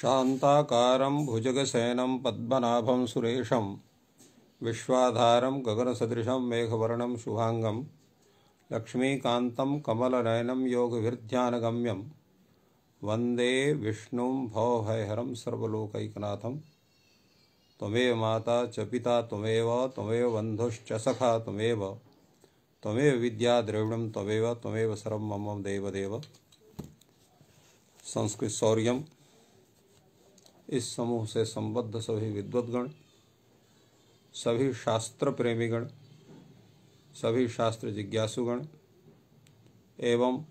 शान्ताकारं भुजगशयनं पद्मनाभं सुरेशं विश्वाधारं गगनसदृशं मेघवर्णं शुभांगं लक्ष्मीकान्तं कमलनयनं योगविध्यानगम्यं वंदे विष्णुं भवभयहरं सर्वलोकैकनाथं त्वमेव माता च पिता त्वमेव त्वमेव बन्धुश्च सखा त्वमेव त्वमेव विद्या द्रविणं त्वमेव त्वमेव सर्वं मम देवदेव संस्कृत शौर्यम इस समूह से संबद्ध सभी विद्वद्गण सभी शास्त्र प्रेमीगण सभी शास्त्र जिज्ञासुगण एवं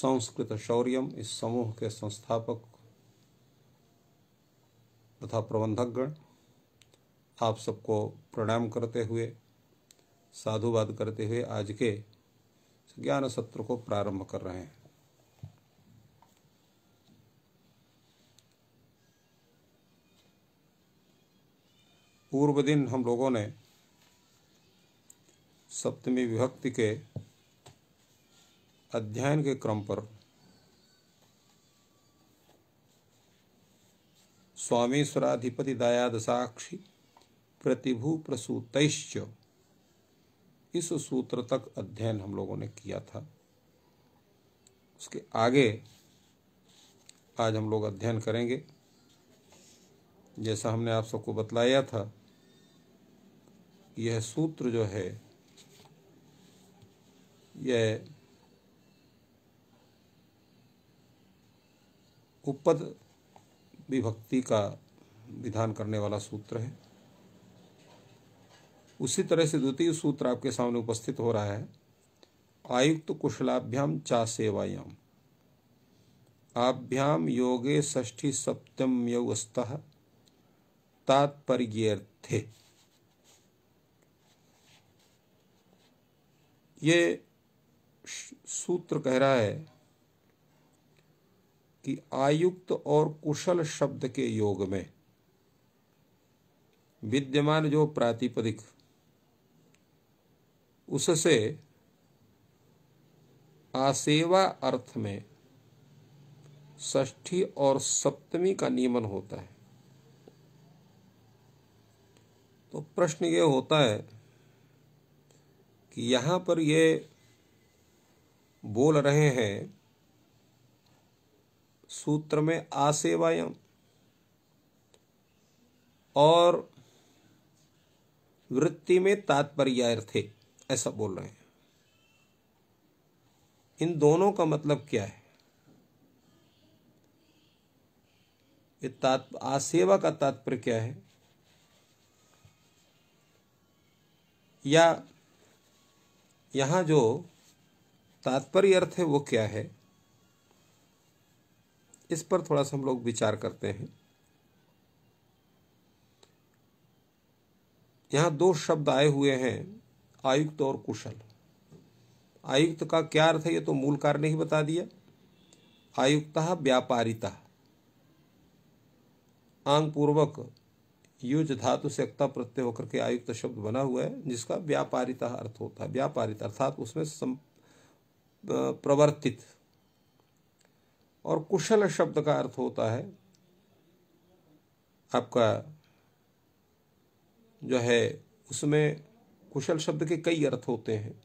संस्कृत शौर्यम इस समूह के संस्थापक तथा प्रबंधकगण आप सबको प्रणाम करते हुए साधुवाद करते हुए आज के ज्ञान सत्र को प्रारंभ कर रहे हैं पूर्व दिन हम लोगों ने सप्तमी विभक्ति के अध्ययन के क्रम पर स्वामीश्वराधिपति दशाक्षी प्रतिभु प्रसूत इस सूत्र तक अध्ययन हम लोगों ने किया था उसके आगे आज हम लोग अध्ययन करेंगे जैसा हमने आप सबको बतलाया था यह सूत्र जो है यह उपद विभक्ति का विधान करने वाला सूत्र है उसी तरह से द्वितीय सूत्र आपके सामने उपस्थित हो रहा है आयुक्त कुशलाभ्याम चा सेवायाम आभ्याम योगे ष्ठी सप्तम तात्पर्य तात्पर्यर्थे ये सूत्र कह रहा है कि आयुक्त और कुशल शब्द के योग में विद्यमान जो प्रातिपदिक उससे आसेवा अर्थ में ष्ठी और सप्तमी का नियमन होता है तो प्रश्न ये होता है कि यहाँ पर ये बोल रहे हैं सूत्र में आसेवायम और वृत्ति में तात्पर्य थे ऐसा बोल रहे हैं इन दोनों का मतलब क्या है ये तात्प आसेवा का तात्पर्य क्या है या यहाँ जो तात्पर्य अर्थ है वो क्या है इस पर थोड़ा सा हम लोग विचार करते हैं यहाँ दो शब्द आए हुए हैं आयुक्त और कुशल आयुक्त का क्या अर्थ है ये तो मूल कार्य ने ही बता दिया आयुक्त व्यापारिता आंग पूर्वक युज धातु तो से अक्ता प्रत्यय होकर के आयुक्त शब्द बना हुआ है जिसका व्यापारिता अर्थ होता है व्यापारित अर्थात उसमें सम, प्रवर्तित और कुशल शब्द का अर्थ होता है आपका जो है उसमें कुशल शब्द के कई अर्थ होते हैं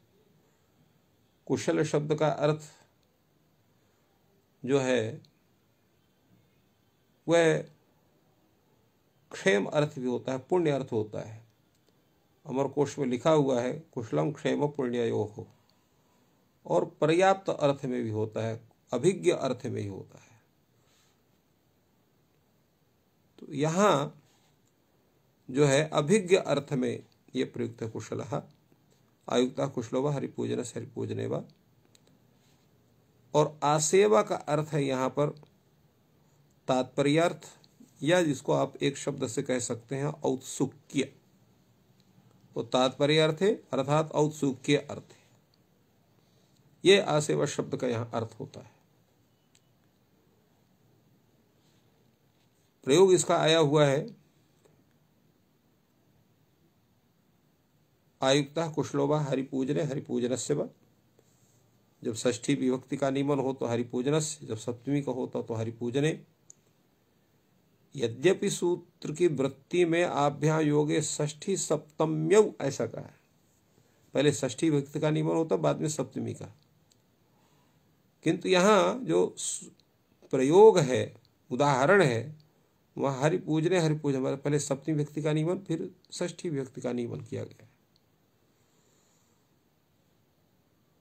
कुशल शब्द का अर्थ जो है वह क्षेम अर्थ भी होता है पुण्य अर्थ होता है अमर में लिखा हुआ है कुशलम क्षेम पुण्ययो हो और पर्याप्त अर्थ में भी होता है अभिज्ञ अर्थ में ही होता है तो यहाँ जो है अभिज्ञ अर्थ में ये प्रयुक्त है कुशल आयुक्ता कुशलो व हरिपूजन से हरिपूजने और आसेवा का अर्थ है यहाँ पर तात्पर्यार्थ या जिसको आप एक शब्द से कह सकते हैं औत्सुक्य तो तात्पर्य अर्थ है अर्थात औत्सुक्य अर्थ है ये आसेवा शब्द का यहां अर्थ होता है प्रयोग इसका आया हुआ है आयुक्त कुशलोभा हरिपूजने से व जब ष्ठी विभक्ति का नियमन हो तो हरिपूजनस जब सप्तमी का होता तो हरिपूजने यद्यपि सूत्र की वृत्ति में आभ्या योगे ष्ठी सप्तम्य ऐसा कहा है पहले ष्ठी भक्त का निमन होता बाद में सप्तमी का किंतु यहाँ जो प्रयोग है उदाहरण है वहाँ हरि पूज रहे हरि पूज हमारे पहले सप्तमी व्यक्ति का निमन फिर ष्ठी व्यक्ति का निमन किया गया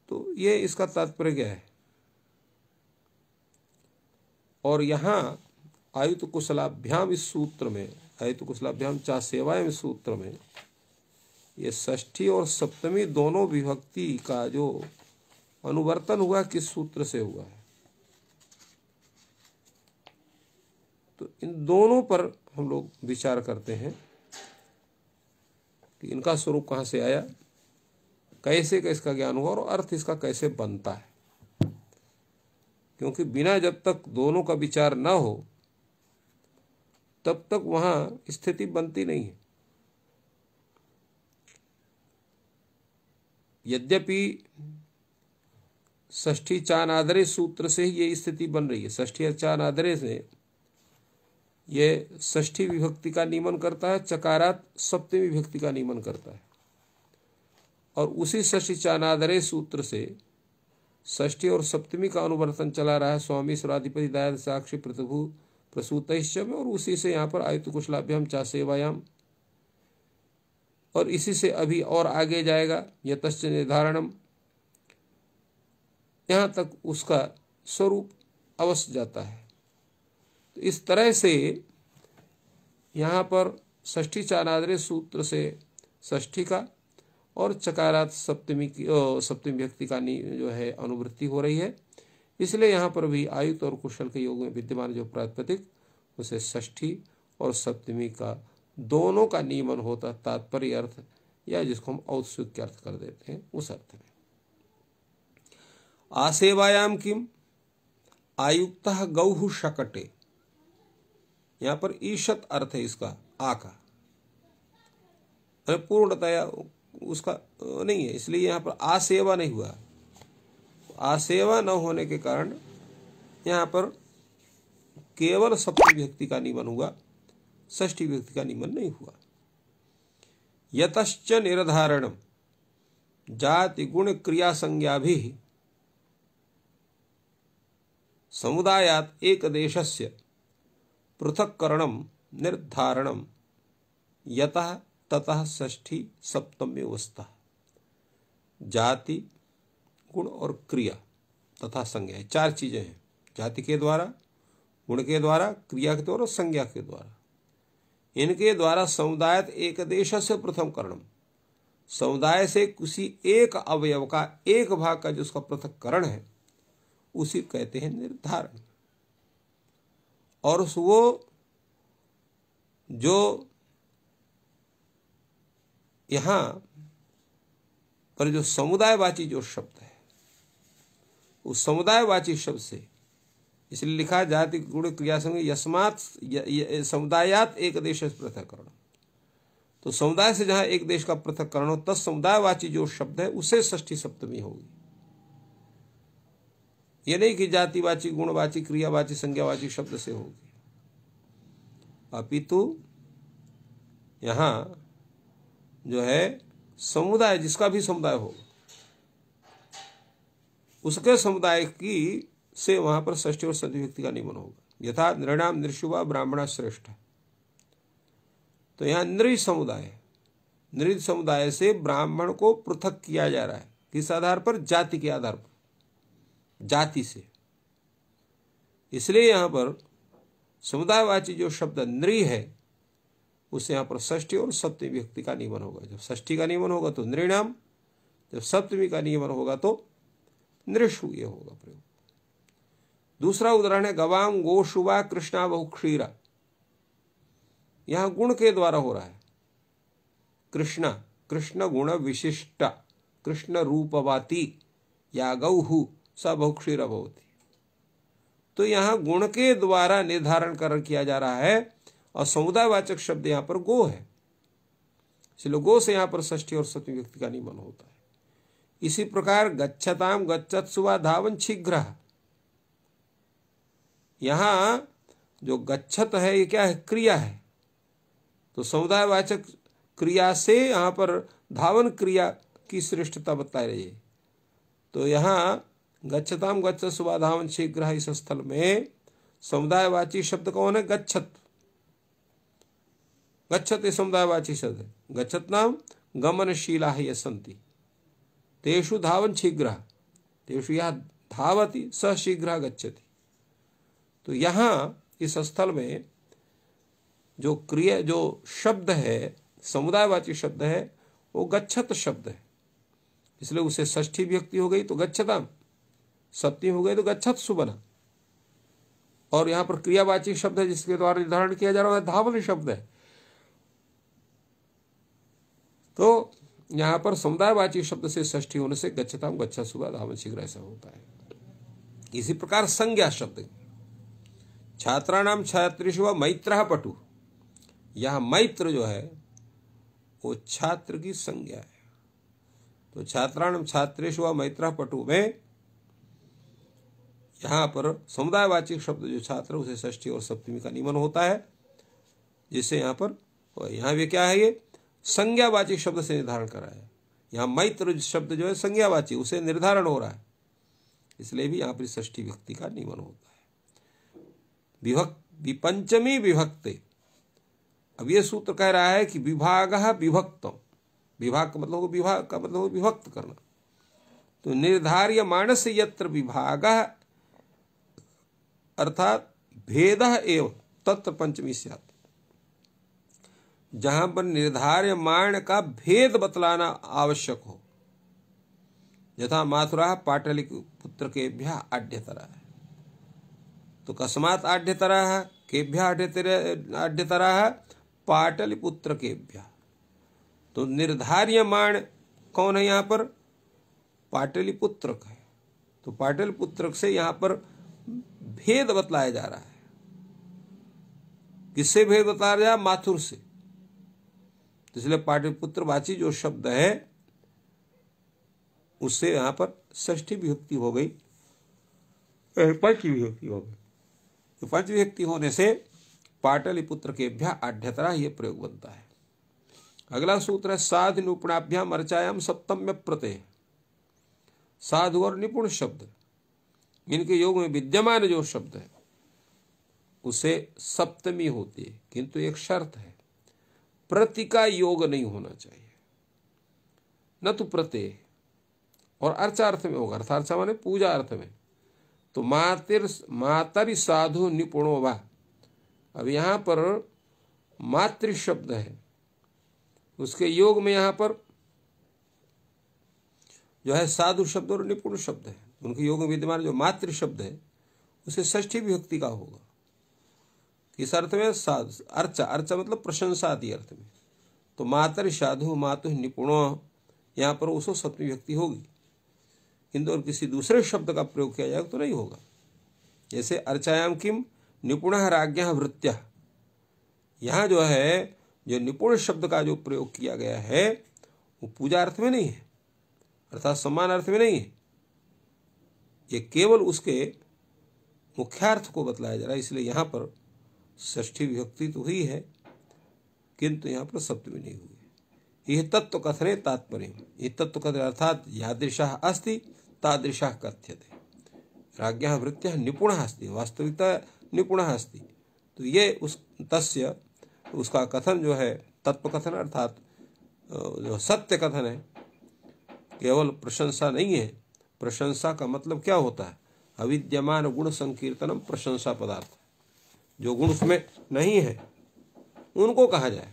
तो ये इसका तात्पर्य क्या है और यहाँ आयुत कुशलाभ्याम इस सूत्र में आयुत कुशलाभ्याम चा सेवाएं इस सूत्र में ये ष्ठी और सप्तमी दोनों विभक्ति का जो अनुवर्तन हुआ किस सूत्र से हुआ है तो इन दोनों पर हम लोग विचार करते हैं कि इनका स्वरूप कहाँ से आया कैसे का इसका ज्ञान हुआ और अर्थ इसका कैसे बनता है क्योंकि बिना जब तक दोनों का विचार ना हो तब तक वहां स्थिति बनती नहीं है यद्यपि ष्ठी आदरे सूत्र से ही ये स्थिति बन रही है ष्ठी आदरे से यह ष्ठी विभक्ति का नियमन करता है चकारात सप्तमी विभक्ति का नियमन करता है और उसी ष्ठी चानादरे सूत्र से ष्ठी और सप्तमी का अनुवर्तन चला रहा है स्वामी स्वराधिपति दयाद साक्षी प्रतिभु प्रसूत में और उसी से यहाँ पर आयुत कुशलाभ्याम चा सेवायाम और इसी से अभी और आगे जाएगा यतश्च निर्धारणम यहाँ तक उसका स्वरूप अवश्य जाता है तो इस तरह से यहाँ पर ष्ठी चानादरे सूत्र से ष्ठी का और चकारात सप्तमी की सप्तमी व्यक्ति का जो है अनुवृत्ति हो रही है इसलिए यहाँ पर भी आयुक्त और कुशल के योग में विद्यमान जो प्रातपतिक उसे षष्ठी और सप्तमी का दोनों का नियमन होता तात्पर्य अर्थ या जिसको हम औत्सुक अर्थ कर देते हैं उस अर्थ में आसेवायाम किम आयुक्त गौहु शकटे यहाँ पर ईशत अर्थ है इसका आ का मतलब पूर्णतया उसका नहीं है इसलिए यहाँ पर आसेवा नहीं हुआ आसेवा न होने के कारण यहाँ पर केवल सप्तम व्यक्ति का निमन हुआ ष्ठी व्यक्ति का निमन नहीं हुआ यतश्च निर्धारण जाति गुण क्रिया संज्ञा भी समुदायात एक से पृथक्करणम निर्धारणम यत ततः षष्ठी सप्तम्यवस्था जाति गुण और क्रिया तथा संज्ञा चार चीजें हैं जाति के द्वारा गुण के द्वारा क्रिया के द्वारा और संज्ञा के द्वारा इनके द्वारा समुदाय एक देश से प्रथम करण समुदाय से किसी एक अवयव का एक भाग का जो उसका पृथककरण है उसी कहते हैं निर्धारण और उस वो जो यहां पर जो समुदायवाची जो शब्द है उस समुदायवाची शब्द से इसलिए लिखा जाति गुण क्रिया संग यस्मात समुदायात एक देश पृथककरण तो समुदाय से जहां एक देश का पृथककरण हो तस् समुदायवाची जो शब्द है उसे षष्ठी सप्तमी होगी ये नहीं कि जातिवाची गुणवाची क्रियावाची संज्ञावाची शब्द से होगी अपितु यहां जो है समुदाय जिसका भी समुदाय होगा उसके समुदाय की से वहां पर ष्ठी और सत्य व्यक्ति का निमन होगा यथा नृणाम नृशुभा ब्राह्मणा श्रेष्ठ तो यहाँ नृ समुदाय नृ समुदाय से ब्राह्मण को पृथक किया जा रहा है किस आधार पर जाति के आधार पर जाति से इसलिए यहां पर समुदायवाची जो शब्द नृ है उससे यहां पर षष्ठी और सप्तमी व्यक्ति का नियमन होगा जब ष्ठी का नियमन होगा तो नृणाम जब सप्तमी का नियमन होगा तो नृषु ये होगा प्रयोग दूसरा उदाहरण है गवाम गोशुवा कृष्णा बहु क्षीरा यहां गुण के द्वारा हो रहा है कृष्णा कृष्ण गुण विशिष्टा कृष्ण रूपवाती या गौ स बहु क्षीरा भवती तो यहां गुण के द्वारा निर्धारण कर किया जा रहा है और समुदायवाचक शब्द यहां पर गो है इसलिए गो से यहां पर ष्ठी और सत्य व्यक्ति का निमन होता है इसी प्रकार गच्छताम गच्छत्सुवा धावन शीघ्र यहां जो गच्छत है ये क्या है क्रिया है तो समुदायवाचक क्रिया से यहां पर धावन क्रिया की श्रेष्ठता बता रही है तो यहां गच्छताम गच्छ धावन शीघ्र इस स्थल में समुदायवाची शब्द कौन है गच्छत गच्छत ये समुदायवाची शब्द है गच्छत नाम गमनशीला है ये संति तेषु धावन शीघ्र तेषु यह धावती स शीघ्र गच्छति तो यहाँ इस स्थल में जो क्रिया जो शब्द है समुदायवाची शब्द है वो गच्छत शब्द है इसलिए उसे ष्ठी व्यक्ति हो गई तो गच्छता सप्ती हो गई तो गच्छत सुबना और यहाँ पर क्रियावाची शब्द है जिसके द्वारा निर्धारण किया जा रहा है धावन शब्द है तो यहाँ पर समुदायवाची शब्द से षष्ठी होने से गच्छता गच्छा सुबह धावन शीघ्र ऐसा होता है इसी प्रकार संज्ञा शब्द छात्राणाम छात्री व मैत्र पटु यह मैत्र जो है वो छात्र की संज्ञा है तो छात्राणाम छात्री व मैत्र पटु में यहाँ पर समुदायवाचिक शब्द जो छात्र उसे षष्ठी और सप्तमी का निमन होता है जिससे यहाँ पर यहाँ भी क्या है ये संज्ञावाची शब्द से निर्धारण रहा है यहाँ मैत्र शब्द जो है संज्ञावाची उसे निर्धारण हो रहा है इसलिए भी यहाँ पर सृष्टि व्यक्ति का निवन होता है विभक्त विपंचमी विभक्त अब ये सूत्र कह रहा है कि विभाग विभक्तम विभाग का मतलब विभाग का मतलब विभक्त करना तो निर्धार्य मानस यत्र विभाग अर्थात भेद एवं तत्र पंचमी से आता जहां पर निर्धार्य मायण का भेद बतलाना आवश्यक हो यथा माथुरा पाटलिक पुत्र के भ्या आढ़्यतरा है तो कस्मात आढ़्यतरा है केभ्य आढ़्यतरा है पाटलिपुत्र भ्या तो निर्धार्य मायण कौन है यहां पर पाटलिपुत्र का है तो पाटलिपुत्र से यहां पर भेद बतलाया जा रहा है किससे भेद बता रहा है माथुर से तो इसलिए पाटलिपुत्रवाची जो शब्द है उससे यहाँ पर ष्ठी विभक्ति हो गई पंच विभक्ति हो गई तो पंच विभक्ति होने से पाटलिपुत्र के भ्या आढ़्यतरा ये प्रयोग बनता है अगला सूत्र है साध निपुणाभ्याम अर्चायाम सप्तम्य प्रत्यय साधु और निपुण शब्द इनके योग में विद्यमान जो शब्द है उसे सप्तमी होती है किंतु एक शर्त है प्रति का योग नहीं होना चाहिए न तो प्रत्ये और अर्थार्थ में होगा अर्थार्थ माने पूजा अर्थ में तो मातिर मातरी साधु निपुणो वाह अब यहां पर मातृ शब्द है उसके योग में यहां पर जो है साधु शब्द और निपुण शब्द है उनके योग में विद्यमान जो मातृ शब्द है उसे ष्ठी विभक्ति का होगा किस अर्थ में साधु अर्चा अर्चा मतलब प्रशंसा आदि अर्थ में तो मातर साधु मातु निपुण यहाँ पर उसो सप्तमी व्यक्ति होगी किंतु और किसी दूसरे शब्द का प्रयोग किया जाएगा तो नहीं होगा जैसे अर्चायाम किम निपुण राज्ञा वृत्त्या यहाँ जो है जो निपुण शब्द का जो प्रयोग किया गया है वो पूजा अर्थ में नहीं है अर्थात सम्मान अर्थ में नहीं है ये केवल उसके मुख्यार्थ को बतलाया जा रहा है इसलिए यहाँ पर ष्ठी विभक्ति तो हुई है किंतु यहाँ पर सप्तमी नहीं हुई यह तत्व कथने तात्पर्य ये तत्व कथन अर्थात यादृशा अस्थि तादृशा थे राज्ञ वृत्त्य निपुण अस्थि वास्तविकता निपुण अस्थि तो ये उस तस्य उसका कथन जो है तत्व कथन अर्थात जो सत्य कथन है केवल प्रशंसा नहीं है प्रशंसा का मतलब क्या होता है अविद्यमान गुण संकीर्तनम प्रशंसा पदार्थ जो गुण उसमें नहीं है उनको कहा जाए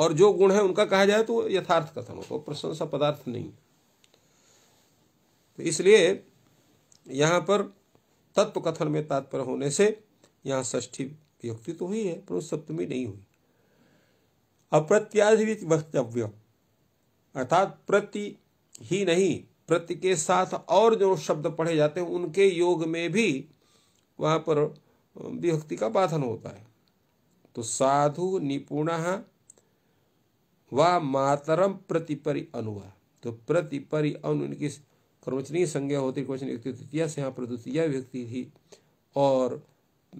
और जो गुण है उनका कहा जाए तो यथार्थ कथन हो प्रशंसा पदार्थ नहीं तो इसलिए यहां पर तत्व कथन में तात्पर्य होने से यहां ष्ठी व्यक्ति तो हुई है पर सप्तमी नहीं हुई अप्रत्याधि वक्तव्य अर्थात प्रति ही नहीं प्रति के साथ और जो शब्द पढ़े जाते हैं उनके योग में भी वहां पर विभक्ति का बाधन होता है तो साधु निपुण व मातरम प्रतिपरि अनुवा तो प्रतिपरि अनु इनकी क्रवचनीय संज्ञा होती क्रवचन तृतीय से यहाँ पर द्वितीय व्यक्ति थी और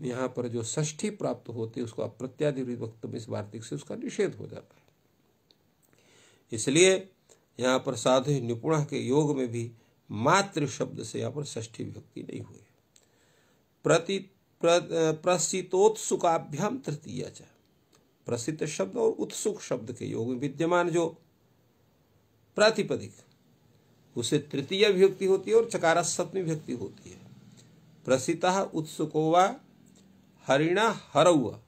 यहाँ पर जो षष्ठी प्राप्त होती है उसको अप्रत्यादि विभक्त में इस वार्तिक से उसका निषेध हो जाता है इसलिए यहाँ पर साधु निपुण के योग में भी मातृ शब्द से यहाँ पर षष्ठी विभक्ति नहीं हुई प्रति प्रसितोत्सुकाभ्याम तृतीय च प्रसिद्ध शब्द और उत्सुक शब्द के योग में विद्यमान जो प्रातिपदिक उसे तृतीय व्यक्ति होती है और चकारा सप्तमी व्यक्ति होती है प्रसिता उत्सुको व हरिणा हरौआ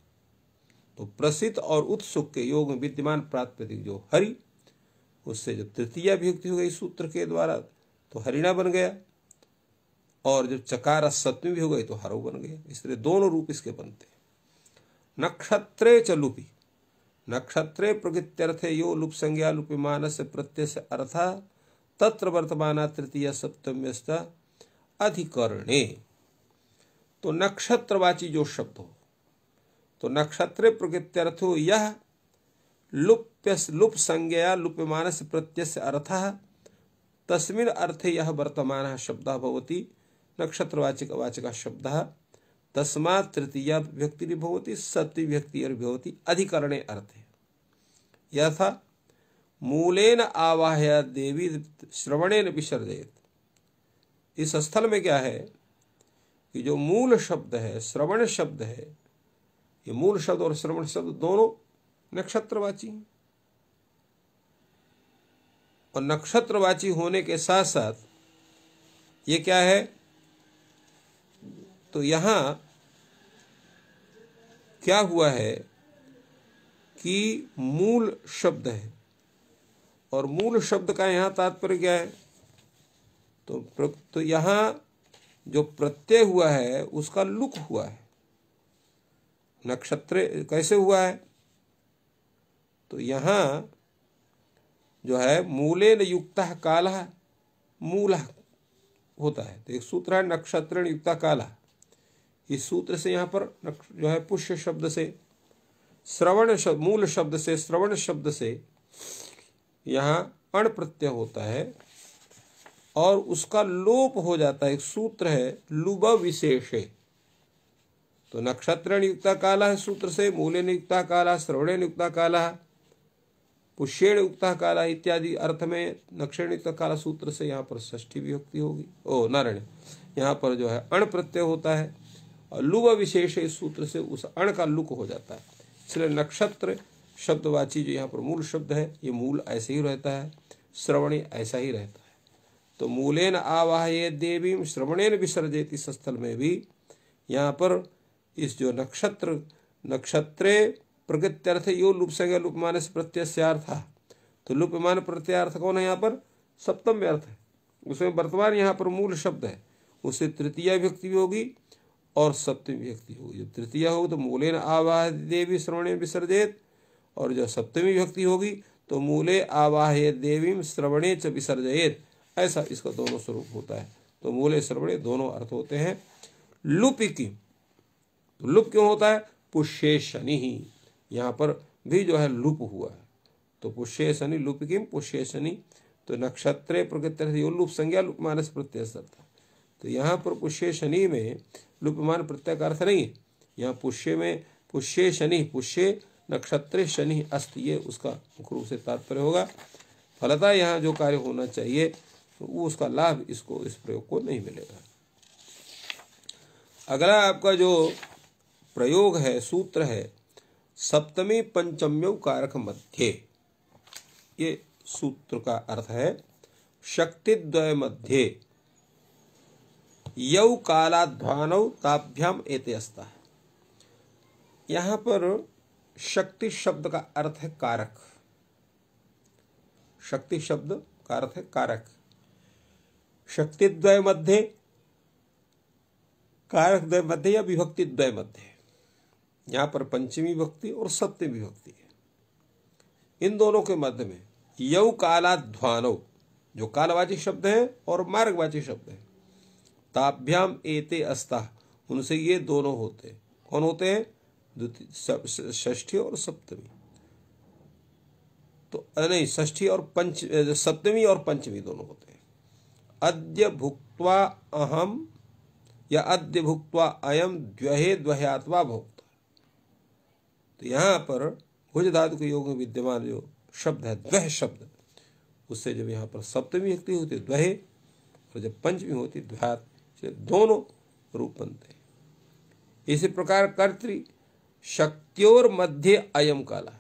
तो प्रसिद्ध और उत्सुक के योग में विद्यमान प्रातिपदिक जो हरि उससे जो तृतीय व्यक्ति हो गई सूत्र के द्वारा तो हरिणा बन गया और जब चकार सत्य भी हो गई तो हरो बन गया इसलिए दोनों रूप इसके बनते हैं नक्षत्रे च लुपी नक्षत्रे प्रकृत्यर्थे यो लुप संज्ञा लुपिमान से प्रत्यय से अर्थ तत्र वर्तमान तृतीय सप्तम्यस्त अधिकरणे तो नक्षत्रवाची जो शब्द हो तो नक्षत्र प्रकृत्यर्थ यह लुप्य लुप संज्ञा लुप्यमान प्रत्यय अर्थ तस्मिन अर्थे यह वर्तमान शब्द भवती नक्षत्रवाचक वाचक शब्द तस्मा तृतीया सत्य व्यक्ति होती अधिकरणे अर्थे यथा मूलेन आवाहया देवी श्रवणेन विसर्जित इस स्थल में क्या है कि जो मूल शब्द है श्रवण शब्द है ये मूल शब्द और श्रवण शब्द दोनों नक्षत्रवाची हैं और नक्षत्रवाची होने के साथ साथ ये क्या है तो यहां क्या हुआ है कि मूल शब्द है और मूल शब्द का यहां तात्पर्य क्या है तो तो यहां जो प्रत्यय हुआ है उसका लुक हुआ है नक्षत्र कैसे हुआ है तो यहां जो है मूले न युक्त काला मूल होता है तो एक सूत्र है नक्षत्र युक्त काला इस सूत्र से यहाँ पर जो है पुष्य शब्द से श्रवण शब्द मूल शब्द से श्रवण शब्द से यहाँ अण प्रत्यय होता है और उसका लोप हो जाता है एक सूत्र है लुब विशेष तो नक्षत्र नियुक्ता काला है सूत्र से मूल्य नियुक्ता काला श्रवण नियुक्ता काला पुष्यण उक्ता काला इत्यादि अर्थ में नक्षण युक्त काला सूत्र से यहाँ पर षष्ठी विभक्ति होगी ओ नारायण यहाँ पर जो है अण प्रत्यय होता है और लुव विशेष इस सूत्र से उस अण का लुक हो जाता है इसलिए नक्षत्र शब्दवाची जो यहाँ पर मूल शब्द है ये मूल ऐसे ही रहता है श्रवणी ऐसा ही रहता है तो मूलेन आवाहे देवी श्रवणेन विसर्जित इस स्थल में भी यहाँ पर इस जो नक्षत्र नक्षत्रे प्रकृत्यर्थ यो लुप संज्ञा लुपमान प्रत्यर्थ तो लुपमान प्रत्यर्थ कौन है यहाँ पर सप्तम व्यर्थ है उसमें वर्तमान यहाँ पर मूल शब्द है उससे तृतीय व्यक्ति भी होगी और सप्तमी विभक्ति होगी जब तृतीय होगी तो मूले न आवाह देवी श्रवणे विसर्जित और जब सप्तमी विभक्ति होगी तो मूले आवाह देवी श्रवणे च विसर्जयत ऐसा इसका दोनों स्वरूप होता है तो मूले श्रवणे दोनों अर्थ होते हैं लुप की तो लुप क्यों होता है पुष्य शनि ही यहाँ पर भी जो है लुप हुआ है तो पुष्य शनि लुप किम पुष्य शनि तो नक्षत्र प्रकृत्य लुप संज्ञा लुप मानस प्रत्यय तो यहाँ पर पुष्य शनि में लुपमान अर्थ नहीं है यहाँ पुष्य में पुष्य शनि पुष्य नक्षत्र शनि अस्त ये उसका मुख्य रूप से तात्पर्य होगा फलता यहाँ जो कार्य होना चाहिए तो वो उसका लाभ इसको इस प्रयोग को नहीं मिलेगा अगला आपका जो प्रयोग है सूत्र है सप्तमी पंचम्यो कारक मध्य ये सूत्र का अर्थ है शक्तिद्वय मध्य यौ कालाध्वान ताभ्याम एतेस्ता यहां पर शक्ति शब्द का अर्थ है कारक शक्ति शब्द का अर्थ है कारक शक्तिद्वय मध्य कारक द्वय मध्य या विभक्ति द्वय मध्य यहां पर पंचमी विभक्ति और सप्तमी विभक्ति है इन दोनों के मध्य में यौ कालाध्वान जो कालवाची शब्द है और मार्गवाची शब्द है ताभ्याम एते अस्ता उनसे ये दोनों होते हैं कौन होते हैं ष्ठी और सप्तमी तो नहीं ष्ठी और पंच सप्तमी और पंचमी दोनों होते हैं अद्य भुक्वा अहम या अद्य भुक्वा अयम द्वहे द्वयात्वा भोक्ता तो यहाँ पर भुज धातु के योग में विद्यमान जो शब्द है द्वह शब्द उससे जब यहाँ पर सप्तमी होती है द्वहे और जब पंचमी होती द्वयात्मा से दोनों रूप बनते हैं इसी प्रकार कर्तृ शक्तियों मध्य अयम काला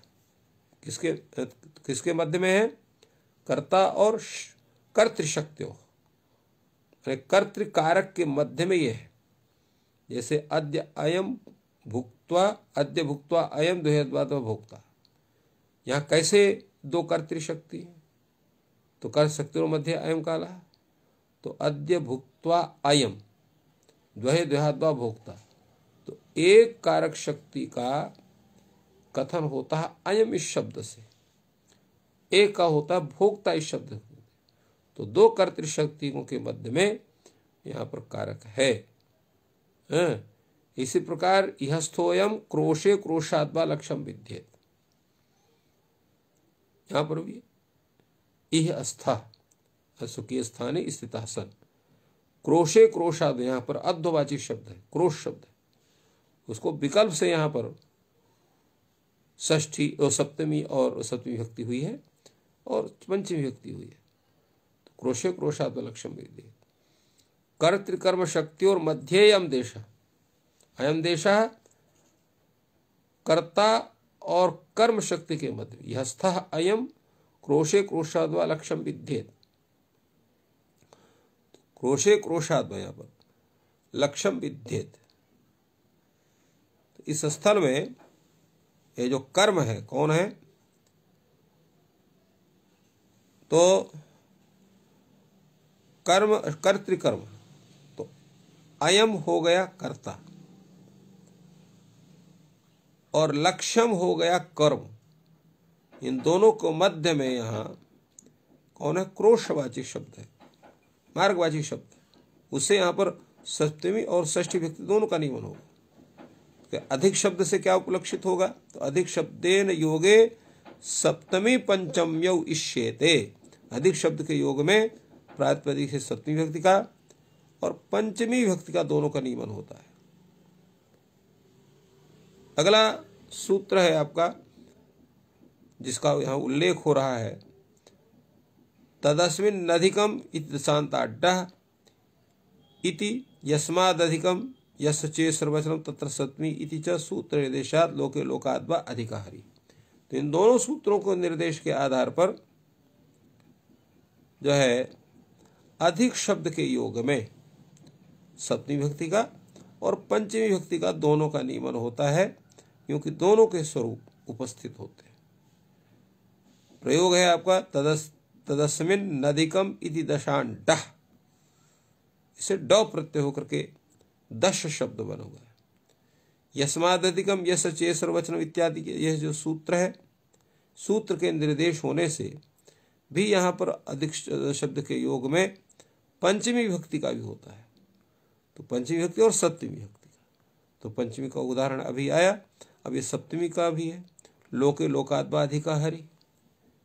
किसके किसके मध्य में है कर्ता और कर्तृशक्तियों कर्तृ कारक के मध्य में यह है जैसे अद्य अयम भुक्ता अद्य भुक्ता अयम दुहद्वाद भोक्ता यहाँ कैसे दो कर्तृशक्ति शक्ति तो कर शक्तियों मध्य अयम काला तो अद्य भुक्त त्वा अयम द्वहे द्वहाद्वा भोक्ता तो एक कारक शक्ति का कथन होता है अयम इस शब्द से एक का होता है भोक्ता इस शब्द तो दो कर्तृ शक्तियों के मध्य में यहाँ पर कारक है हाँ, इसी प्रकार यहस्थोयम क्रोशे क्रोशात्मा लक्ष्यम विद्येत यहां पर भी इह अस्था सुखी स्थाने स्थित सन क्रोशे क्रोशाद यहाँ पर अध्ववाची शब्द है क्रोश शब्द है उसको विकल्प से यहाँ पर ष्ठी और सप्तमी और सप्तमी व्यक्ति हुई है और पंचमी व्यक्ति हुई है तो क्रोशे क्रोशाद लक्ष्य दे कर्तिकर्म शक्ति और मध्य अयम देश अयम देश कर्ता और कर्म शक्ति के मध्य यह स्थ अयम क्रोशे क्रोशाद्वा लक्ष्य विद्येत क्रोशे पर लक्ष्यम विद्येत तो इस स्थल में ये जो कर्म है कौन है तो कर्म कर्तिकर्म तो अयम हो गया कर्ता और लक्ष्यम हो गया कर्म इन दोनों को मध्य में यहां कौन है क्रोशवाची शब्द है मार्गवाची शब्द उससे यहाँ पर सप्तमी और ष्ठी व्यक्ति दोनों का नियमन होगा अधिक शब्द से क्या उपलक्षित होगा तो अधिक शब्देन योगे सप्तमी पंचम्यव इष्येते अधिक शब्द के योग में प्रातपदी से सप्तमी व्यक्ति का और पंचमी व्यक्ति का दोनों का नियमन होता है अगला सूत्र है आपका जिसका यहां उल्लेख हो रहा है तदस्मिन्नधिकम शांताड्डः इति यस्मादधिकम यस्य चेत तत्र सत्मी इति च सूत्र निर्देशात लोके लोकाद व अधिकारी तो इन दोनों सूत्रों को निर्देश के आधार पर जो है अधिक शब्द के योग में सप्तमी भक्ति का और पंचमी भक्ति का दोनों का नियमन होता है क्योंकि दोनों के स्वरूप उपस्थित होते हैं प्रयोग है आपका तदस्त तदस्मिन नदिकम इति दशान डह इसे ड प्रत्यय होकर के दश शब्द बन हुआ है यस्मादधिकम यश सर्वचन इत्यादि यह जो सूत्र है सूत्र के निर्देश होने से भी यहाँ पर अधिक शब्द के योग में पंचमी विभक्ति का भी होता है तो पंचमी विभक्ति और सप्तमी विभक्ति का तो पंचमी का उदाहरण अभी आया अब ये सप्तमी का भी है लोके लोकात्मा अधिका हरि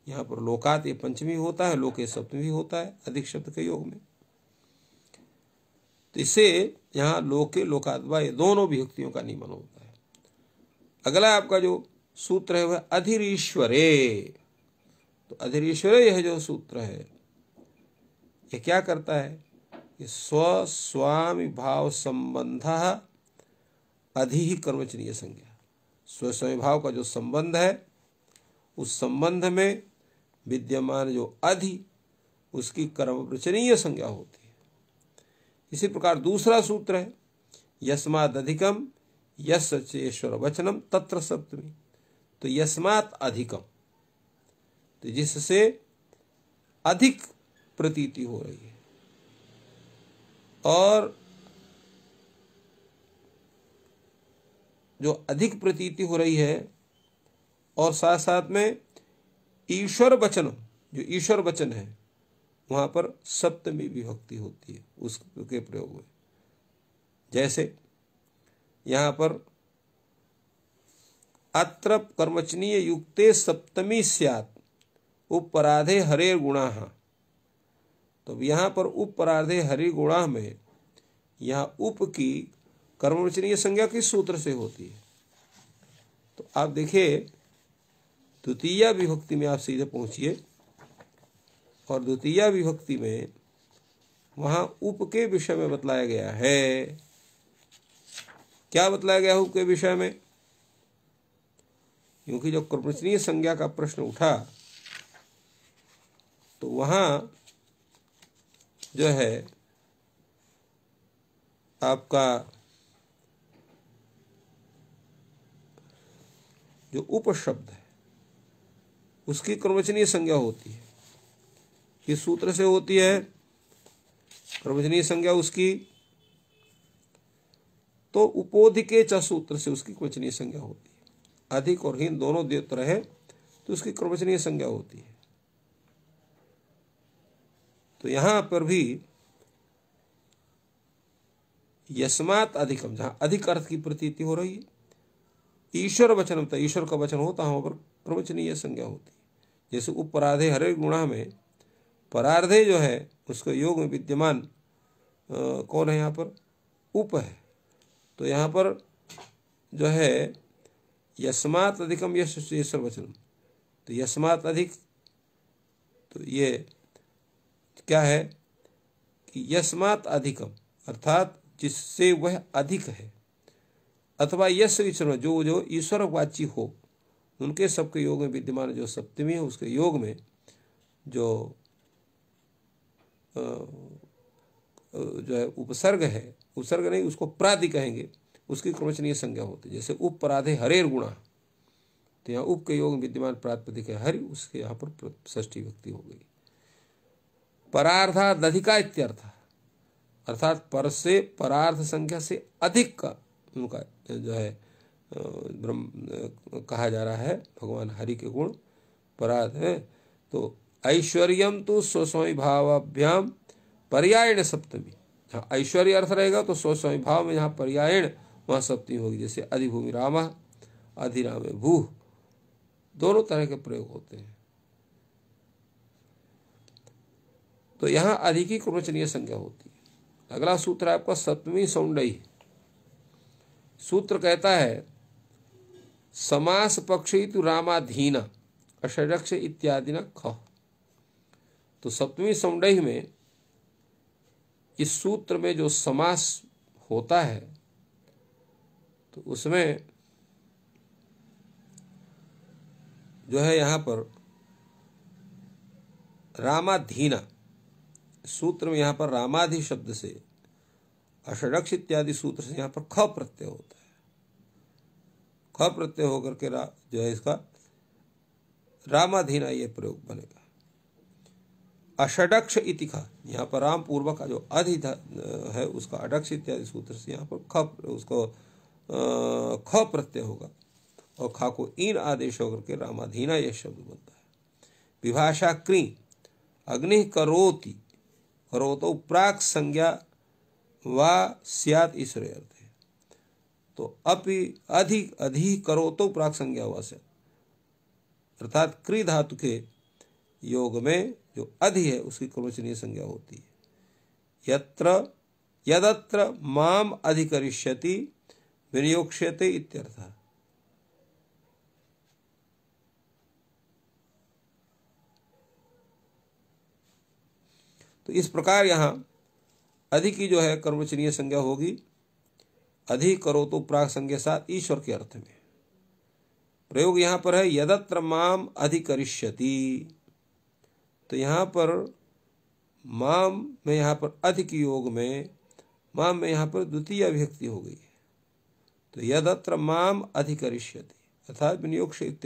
यहाँ पर लोकात ये पंचमी होता है लोके सप्तमी होता है अधिक शब्द के योग में तो इसे यहाँ लोके लोकात्मा ये दोनों विभक्तियों का नियमन होता है अगला आपका जो सूत्र है वह अधिरीश्वरे तो अधिरीश्वरे यह जो सूत्र है यह क्या करता है कि स्वस्वामी भाव संबंध अधि ही कर्मचनीय संज्ञा स्वस्वामी भाव का जो संबंध है उस संबंध में विद्यमान जो अधि उसकी कर्म प्रचनीय संज्ञा होती है इसी प्रकार दूसरा सूत्र है यस्मात अधिकम यस चेश्वर वचनम तत्र सप्तमी तो यस्मात अधिकम तो जिससे अधिक प्रतीति हो रही है और जो अधिक प्रतीति हो रही है और साथ साथ में ईश्वर वचन जो ईश्वर वचन है वहां पर सप्तमी विभक्ति होती है उसके प्रयोग में जैसे यहां पर अत्र कर्मचनीय युक्ते सप्तमी स्यात उपराधे हरे गुणा तो यहां पर उपराधे हरे गुणा में यहां उप की कर्मवचनीय संज्ञा किस सूत्र से होती है तो आप देखिए द्वितीय विभक्ति में आप सीधे पहुंचिए और द्वितीय विभक्ति में वहां उप के विषय में बतलाया गया है क्या बतलाया गया उप के विषय में क्योंकि जब कर्मचनीय संज्ञा का प्रश्न उठा तो वहां जो है आपका जो उपशब्द है उसकी क्रमवचनीय संज्ञा होती है किस सूत्र से होती है क्रमवचनीय संज्ञा उसकी तो उपोधि के च सूत्र से उसकी क्रमचनीय संज्ञा होती है अधिक और हीन दोनों देवत्र रहे तो उसकी क्रमचनीय संज्ञा होती है तो यहां पर भी यस्मात अधिकम जहां अधिक अर्थ की प्रतीति हो रही है ईश्वर वचन तो ईश्वर का वचन होता है वहां पर क्रमचनीय संज्ञा होती है जैसे उपराधे हरे गुणा में परार्धे जो है उसको योग में विद्यमान कौन है यहाँ पर उप है तो यहाँ पर जो है यस्मात अधिकम यश वचन तो यस्मात अधिक तो ये क्या है कि यस्मात अधिकम अर्थात जिससे वह अधिक है अथवा यश ईश्वर जो जो ईश्वर वाची हो उनके सबके योग में विद्यमान जो सप्तमी है उसके योग में जो जो है उपसर्ग है उपसर्ग नहीं उसको प्राधि कहेंगे उसकी क्रमचनीय संज्ञा होती है जैसे उपराधे हरेर गुणा तो यहाँ उप के योग में विद्यमान प्राप्ति है हरि उसके यहाँ पर षष्ठी व्यक्ति हो गई परार्था दधिका इत्यर्थ अर्थात पर से परार्थ संख्या से अधिक का उनका जो है ब्रह्म कहा जा रहा है भगवान हरि के गुण पराध है तो ऐश्वर्य तो भाव भावाभ्याम पर्यायण सप्तमी जहाँ ऐश्वर्य अर्थ रहेगा तो स्वस्वी भाव में जहाँ पर्यायण वहाँ सप्तमी होगी जैसे अधिभूमि रामा अधिरामे भू दोनों तरह के प्रयोग होते हैं तो यहाँ अधिकी क्रमचनीय संज्ञा होती है अगला सूत्र है आपका सप्तमी सौंडई सूत्र कहता है समास ही तो रामाधीन अषडक्ष इत्यादि न ख तो सप्तमी समुडय में इस सूत्र में जो समास होता है तो उसमें जो है यहाँ पर रामाधीना सूत्र में यहाँ पर रामाधि शब्द से अषडक्ष इत्यादि सूत्र से यहाँ पर ख प्रत्यय होता है ख प्रत्यय होकर के रा जो है इसका रामाधीना ये प्रयोग बनेगा अषडक्ष इति खा यहाँ पर राम पूर्वक का जो अधि है उसका अडक्ष इत्यादि सूत्र से यहाँ पर ख उसको ख प्रत्यय होगा और खा को इन आदेश होकर के रामाधीना यह शब्द बनता है विभाषा क्री अग्नि करोति तो प्राक संज्ञा वा सियात ईश्वरीय अर्थ तो अपि अधिक अधिक करो तो प्राक संज्ञा हुआ से अर्थात क्री धातु के योग में जो अधि है उसकी क्रमचनीय संज्ञा होती है यत्र यदत्र माम अधिकरिष्यति विनियोक्ष्यते इत्यर्थ तो इस प्रकार यहां अधिक की जो है कर्मचनीय संज्ञा होगी अधिक करो तो प्राग संज्ञा के साथ ईश्वर के अर्थ में प्रयोग यहाँ पर है यदत्र माम अधिकरिष्यति तो यहाँ पर माम में यहाँ पर अधिक योग में माम में यहाँ पर द्वितीय अभिव्यक्ति हो गई तो यदत्र माम अधिकरिष्यति अर्थात विनियोग से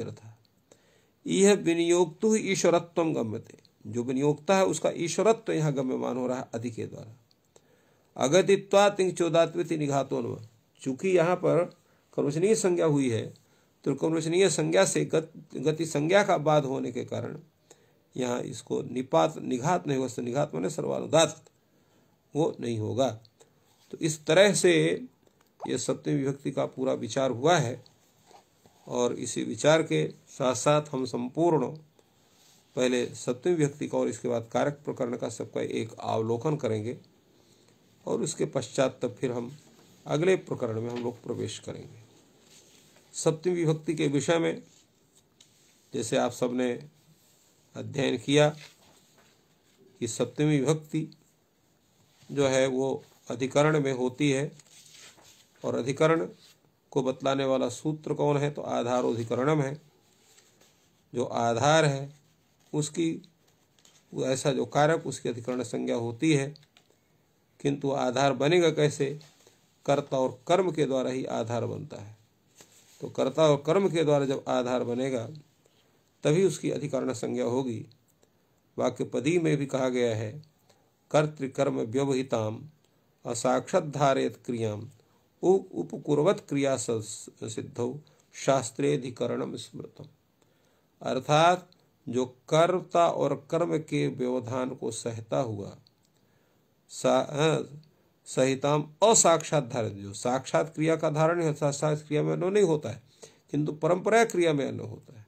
यह विनियोग तो ईश्वरत्व गम्यते जो विनियोगता है उसका ईश्वरत्व यहाँ गम्यमान हो रहा है अधिक के द्वारा अगतित्वा तिंग चौदात्वित अनु चूंकि यहाँ पर कर्वचनीय संज्ञा हुई है तो कर्वचनीय संज्ञा से गत, गति संज्ञा का बाद होने के कारण यहाँ इसको निपात निघात नहीं होगा निघात मैंने सर्वानुदात वो नहीं होगा तो इस तरह से ये सप्तमी विभक्ति का पूरा विचार हुआ है और इसी विचार के साथ साथ हम संपूर्ण पहले सप्तमी व्यक्ति का और इसके बाद कारक प्रकरण का सबका एक अवलोकन करेंगे और उसके पश्चात तब फिर हम अगले प्रकरण में हम लोग प्रवेश करेंगे सप्तम विभक्ति के विषय में जैसे आप सबने अध्ययन किया कि सप्तमी विभक्ति जो है वो अधिकरण में होती है और अधिकरण को बतलाने वाला सूत्र कौन है तो आधारोधिकरणम है जो आधार है उसकी ऐसा जो कारक उसकी अधिकरण संज्ञा होती है किंतु आधार बनेगा कैसे कर्ता और कर्म के द्वारा ही आधार बनता है तो कर्ता और कर्म के द्वारा जब आधार बनेगा तभी उसकी अधिकारण संज्ञा होगी वाक्य पदी में भी कहा गया है कर्तिकर्म व्यवहिताम असाक्षाधारेत क्रियाम उपकुर्वत क्रिया सिद्धौ शास्त्रेधिकरणम स्मृतम अर्थात जो कर्ता और कर्म के व्यवधान को सहता हुआ सहिताम धारण जो साक्षात क्रिया का धारण है साक्षात क्रिया में अनु नहीं होता है किंतु परंपरा क्रिया में अनु होता है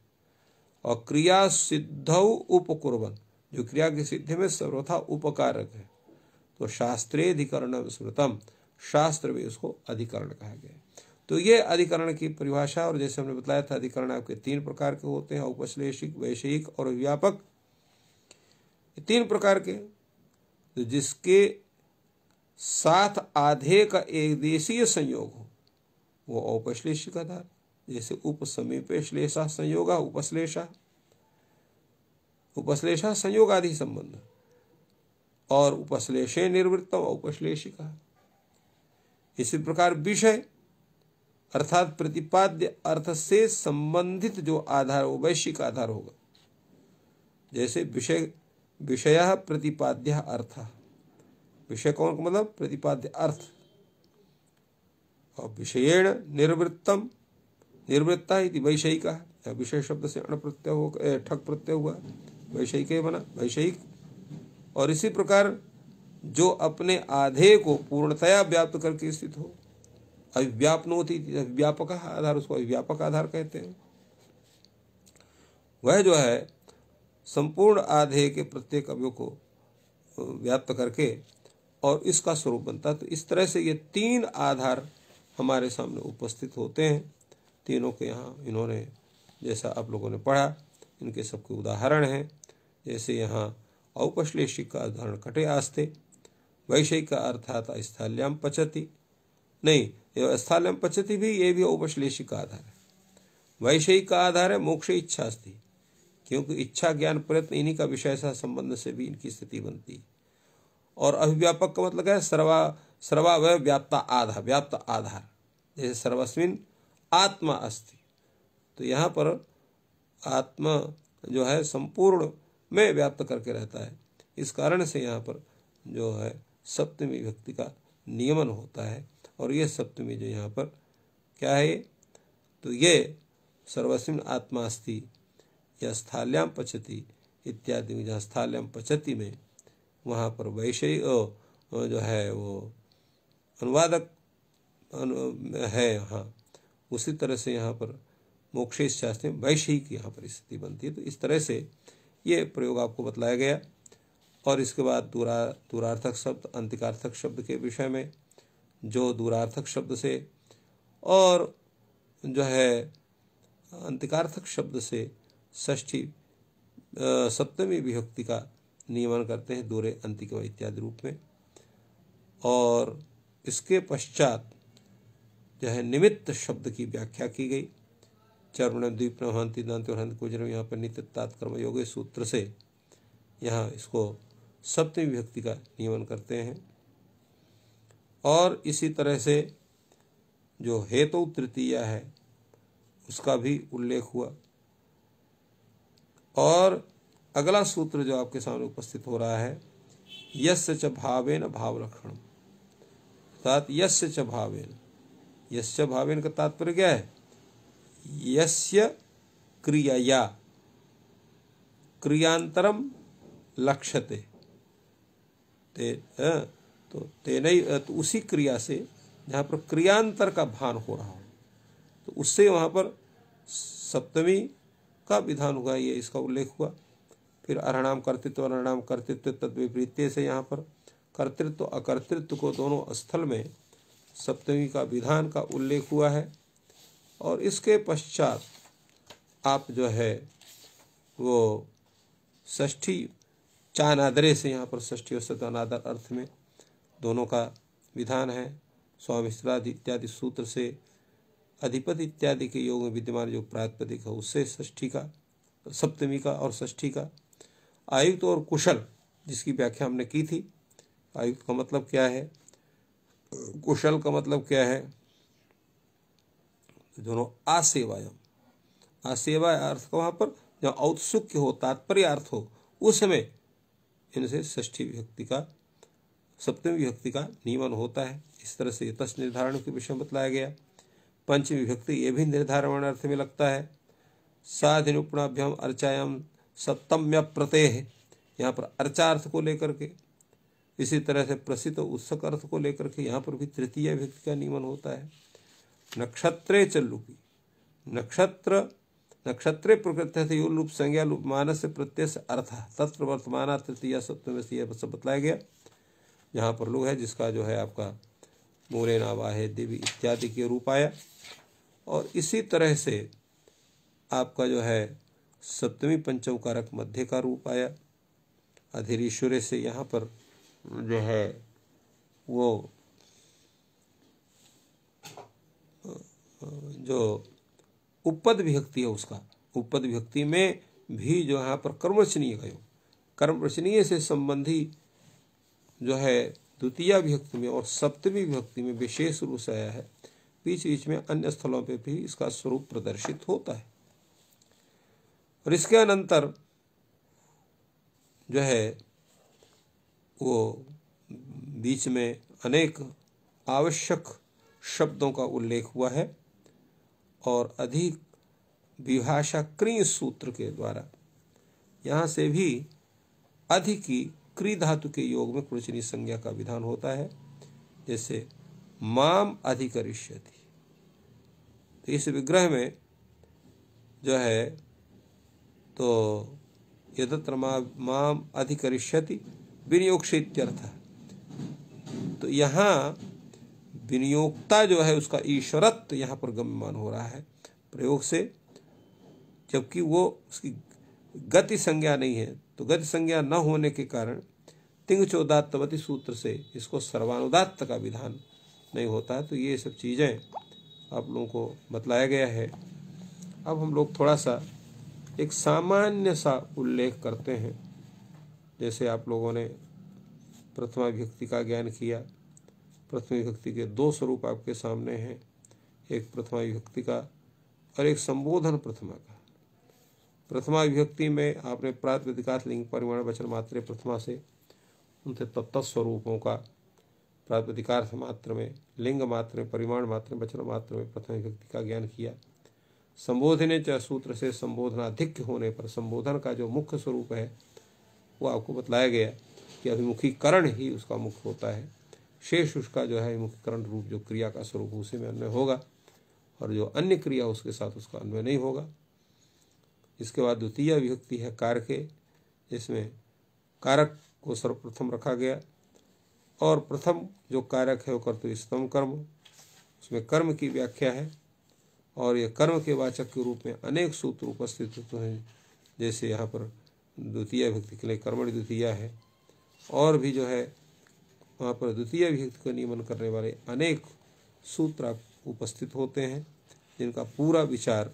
और क्रिया सिद्ध उपकुर्वन जो क्रिया की सिद्धि में सर्वथा उपकारक है तो अधिकरण स्मृतम शास्त्र में उसको अधिकरण कहा गया तो ये अधिकरण की परिभाषा और जैसे हमने बताया था अधिकरण आपके तीन प्रकार के होते हैं उपश्लेषिक वैश्विक और व्यापक तीन प्रकार के तो जिसके साथ आधे का एक देशीय संयोग हो वो औपश्लेष का धार जैसे उपसमीपेश्लेषा संयोगा उपश्लेषा उपश्लेषा संयोग आदि संबंध और उपश्लेषे निर्वृत्त उपश्लेषिका इसी प्रकार विषय अर्थात प्रतिपाद्य अर्थ से संबंधित जो आधार वो वैश्विक आधार होगा जैसे विषय विषय प्रतिपाद्य अर्थ विषय कौन का मतलब प्रतिपाद्य अर्थ और विषयेण निर्वृत्तम निर्वृत्ता वैषयिक विषय शब्द से अण प्रत्यय हो ठक प्रत्यय हुआ वैषयिक बना वैषयिक और इसी प्रकार जो अपने आधे को पूर्णतया व्याप्त करके स्थित हो होती व्यापक आधार उसको अव्यापक आधार कहते हैं वह जो है संपूर्ण आधेय के प्रत्येक अवयव को व्याप्त करके और इसका स्वरूप बनता तो इस तरह से ये तीन आधार हमारे सामने उपस्थित होते हैं तीनों के यहाँ इन्होंने जैसा आप लोगों ने पढ़ा इनके सबके उदाहरण हैं जैसे यहाँ औपश्लेषिक का उदाहरण कटे आस्ते वैषयिक का अर्थात स्थाल्याम पचती नहीं ये स्थाल्याम पचती भी ये भी औपश्लेषिक का आधार है वैषयिक का आधार है मोक्ष इच्छा अस्थि क्योंकि इच्छा ज्ञान प्रयत्न इन्हीं का विषय संबंध से भी इनकी स्थिति बनती है और अभिव्यापक का मतलब है सर्वा सर्वावय व्याप्ता आधा व्याप्त आधार जैसे सर्वस्विन आत्मा अस्थि तो यहाँ पर आत्मा जो है संपूर्ण में व्याप्त करके रहता है इस कारण से यहाँ पर जो है सप्तमी व्यक्ति का नियमन होता है और ये सप्तमी जो यहाँ पर क्या है तो ये सर्वस्विन आत्मा अस्थि या स्थाल्याम पचति इत्यादि में जहाँ स्थाल्याम पचति में वहाँ पर वैश्य जो है वो अनुवादक अनु, है यहाँ उसी तरह से यहाँ पर मोक्षेश शास्त्र में वैषयी की यहाँ पर स्थिति बनती है तो इस तरह से ये प्रयोग आपको बतलाया गया और इसके बाद दूरा दूरार्थक शब्द अंतिकार्थक शब्द के विषय में जो दूरार्थक शब्द से और जो है अंतिकार्थक शब्द से ष्ठी सप्तमी विभक्ति का नियमन करते हैं दूरे अंतिक इत्यादि रूप में और इसके पश्चात जो है निमित्त शब्द की व्याख्या की गई चरण द्वीप नवान्ति दंत और हंत कुजरम यहाँ पर नित्य तात्कर्म योग सूत्र से यहाँ इसको सप्तमी विभक्ति का नियमन करते हैं और इसी तरह से जो हेतु तृतीया है उसका भी उल्लेख हुआ और अगला सूत्र जो आपके सामने उपस्थित हो रहा है यस च भावेन भाव रक्षण अर्थात यश च भावेन यश भावेन का तात्पर्य क्या है यस्य क्रियाया क्रियांतरम लक्ष्यते ते आ, तो तेन तो उसी क्रिया से जहाँ पर क्रियांतर का भान हो रहा हो तो उससे वहाँ पर सप्तमी का विधान हुआ ये इसका उल्लेख हुआ फिर अरणाम कर्तृत्व अरणाम कर्तृत्व तद विपरीत्य से यहाँ पर कर्तृत्व अकर्तृत्व को दोनों स्थल में सप्तमी का विधान का उल्लेख हुआ है और इसके पश्चात आप जो है वो ष्ठी चानादरे से यहाँ पर ष्ठी और सतानादर अर्थ में दोनों का विधान है स्वामिश्रादि इत्यादि सूत्र से अधिपति इत्यादि के योग में विद्यमान जो प्रातिपदिक है उससे षष्ठी का सप्तमी का और षष्ठी का आयुक्त और कुशल जिसकी व्याख्या हमने की थी आयुक्त का मतलब क्या है कुशल का मतलब क्या है दोनों आसेवायम आसेवा अर्थ का वहां पर जहाँ औत्सुक्य हो तात्पर्य अर्थ हो उस समय इनसे ष्ठी विभक्ति का सप्तमी विभक्ति का नियमन होता है इस तरह से ये निर्धारण के विषय में बतलाया गया पंचमी विभक्ति ये भी निर्धारण अर्थ में लगता है साधिनुपणाभ्याम अर्चायाम सप्तम्य प्रत्यय यहाँ पर अर्थ को लेकर के इसी तरह से प्रसिद्ध उत्सक अर्थ को लेकर के यहाँ पर भी तृतीय व्यक्ति का नियमन होता है नक्षत्रे चल्लुपी नक्षत्र नक्षत्रे से यो लुप संज्ञा लुप मानस से प्रत्यय अर्थ तत्व वर्तमान तृतीय सप्तम से यह सब बतलाया गया यहाँ पर लोग है जिसका जो है आपका मोरे है देवी इत्यादि के रूप आया और इसी तरह से आपका जो है सप्तमी पंचम कारक मध्य का रूप आया अधीरेश्वरे से यहाँ पर जो है वो जो उपद विभक्ति है उसका उपद विभक्ति में भी जो यहाँ पर कर्मचनीय का योग कर्मचनीय से संबंधी जो है द्वितीय विभक्ति में और सप्तमी विभक्ति में विशेष रूप से आया है बीच बीच में अन्य स्थलों पर भी इसका स्वरूप प्रदर्शित होता है और इसके अनंतर जो है वो बीच में अनेक आवश्यक शब्दों का उल्लेख हुआ है और अधिक विभाषा विभाषाक्रिय सूत्र के द्वारा यहाँ से भी अधिक की क्री धातु के योग में कुड़चनी संज्ञा का विधान होता है जैसे माम अधिकरिष्यति तो इस विग्रह में जो है तो यदत्र माम अधिकरिष्यति विनियोग से इत्यर्थ तो यहाँ विनियोक्ता जो है उसका ईश्वरत्व यहाँ पर गम्यमान हो रहा है प्रयोग से जबकि वो उसकी गति संज्ञा नहीं है तो गति संज्ञा न होने के कारण तिंग चौदात्तवती सूत्र से इसको सर्वानुदात्त का विधान नहीं होता है तो ये सब चीज़ें आप लोगों को बतलाया गया है अब हम लोग थोड़ा सा एक सामान्य सा उल्लेख करते हैं जैसे आप लोगों ने प्रथमा व्यक्ति का ज्ञान किया प्रथमा व्यक्ति के दो स्वरूप आपके सामने हैं एक प्रथमा व्यक्ति का और एक संबोधन प्रथमा का प्रथमा विभक्ति में आपने प्रात लिंग परिमाण वचन मात्र प्रथमा से उनसे तत्स्वरूपों का प्रागधिकार मात्र में लिंग मात्र में परिमाण मात्र में वचन मात्र में प्रथम व्यक्ति का ज्ञान किया संबोधने च सूत्र से संबोधनाधिक होने पर संबोधन का जो मुख्य स्वरूप है वो आपको बतलाया गया कि अभिमुखीकरण ही उसका मुख्य होता है शेष उसका जो है अभिमुखीकरण रूप जो क्रिया का स्वरूप उसी में अन्वय होगा और जो अन्य क्रिया उसके साथ उसका अन्वय नहीं होगा इसके बाद द्वितीय विभक्ति है कार्य के जिसमें कारक को सर्वप्रथम रखा गया और प्रथम जो कारक है वो कर्तव्यस्तम कर्म उसमें कर्म की व्याख्या है और यह कर्म के वाचक के रूप में अनेक सूत्र उपस्थित होते हैं जैसे यहाँ पर द्वितीय भक्ति के लिए कर्मण द्वितीय है और भी जो है वहाँ पर द्वितीय व्यक्ति का नियमन करने वाले अनेक सूत्र उपस्थित होते हैं जिनका पूरा विचार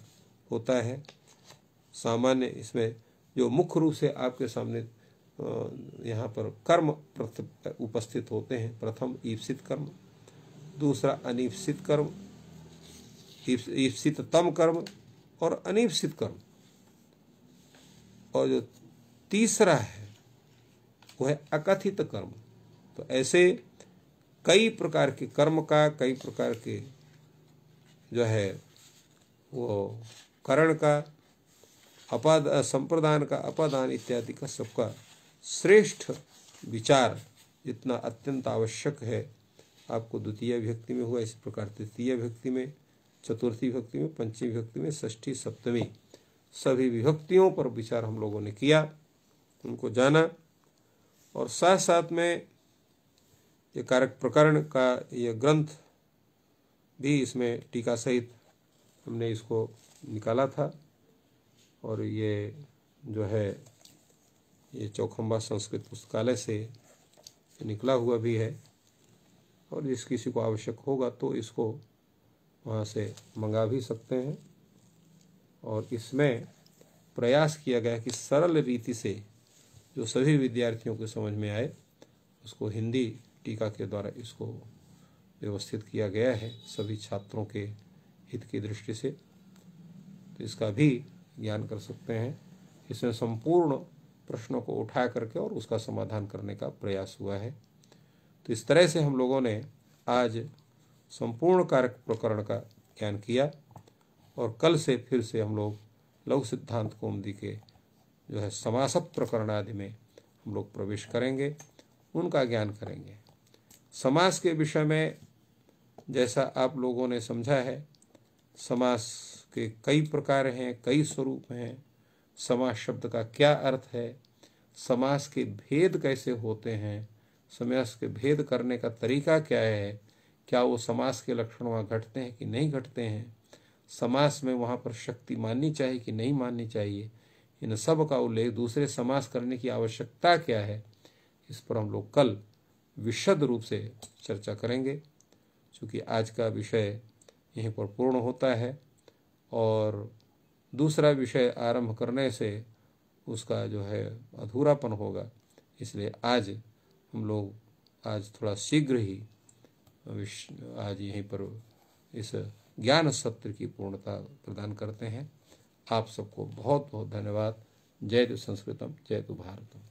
होता है सामान्य इसमें जो मुख्य रूप से आपके सामने यहाँ पर कर्म उपस्थित होते हैं प्रथम ईप्सित कर्म दूसरा अनिप्सित कर्म ईप्सित तम कर्म और अनिप्सित कर्म और जो तीसरा है वह है अकथित कर्म तो ऐसे कई प्रकार के कर्म का कई प्रकार के जो है वो करण का अपाद संप्रदान का अपादान इत्यादि का सबका श्रेष्ठ विचार जितना अत्यंत आवश्यक है आपको द्वितीय व्यक्ति में हुआ इसी प्रकार तृतीय व्यक्ति में चतुर्थी व्यक्ति में पंचमी व्यक्ति में षष्ठी सप्तमी सभी विभक्तियों पर विचार हम लोगों ने किया उनको जाना और साथ साथ में ये कारक प्रकरण का ये ग्रंथ भी इसमें टीका सहित हमने इसको निकाला था और ये जो है ये चौखम्बा संस्कृत पुस्तकालय से निकला हुआ भी है और जिस किसी को आवश्यक होगा तो इसको वहाँ से मंगा भी सकते हैं और इसमें प्रयास किया गया कि सरल रीति से जो सभी विद्यार्थियों को समझ में आए उसको हिंदी टीका के द्वारा इसको व्यवस्थित किया गया है सभी छात्रों के हित की दृष्टि से तो इसका भी ज्ञान कर सकते हैं इसमें संपूर्ण प्रश्नों को उठा करके और उसका समाधान करने का प्रयास हुआ है तो इस तरह से हम लोगों ने आज संपूर्ण कारक प्रकरण का ज्ञान किया और कल से फिर से हम लोग लघु सिद्धांत कोमदी के जो है समासप प्रकरण आदि में हम लोग प्रवेश करेंगे उनका ज्ञान करेंगे समास के विषय में जैसा आप लोगों ने समझा है समास के कई प्रकार हैं कई स्वरूप हैं समास शब्द का क्या अर्थ है समास के भेद कैसे होते हैं समास के भेद करने का तरीका क्या है क्या वो समास के लक्षण वहाँ घटते हैं कि नहीं घटते हैं समास में वहाँ पर शक्ति माननी चाहिए कि नहीं माननी चाहिए इन सब का उल्लेख दूसरे समास करने की आवश्यकता क्या है इस पर हम लोग कल विशद रूप से चर्चा करेंगे चूँकि आज का विषय यहीं पर पूर्ण होता है और दूसरा विषय आरंभ करने से उसका जो है अधूरापन होगा इसलिए आज हम लोग आज थोड़ा शीघ्र ही आज यहीं पर इस ज्ञान सत्र की पूर्णता प्रदान करते हैं आप सबको बहुत बहुत धन्यवाद जय तु संस्कृतम जय तु भारतम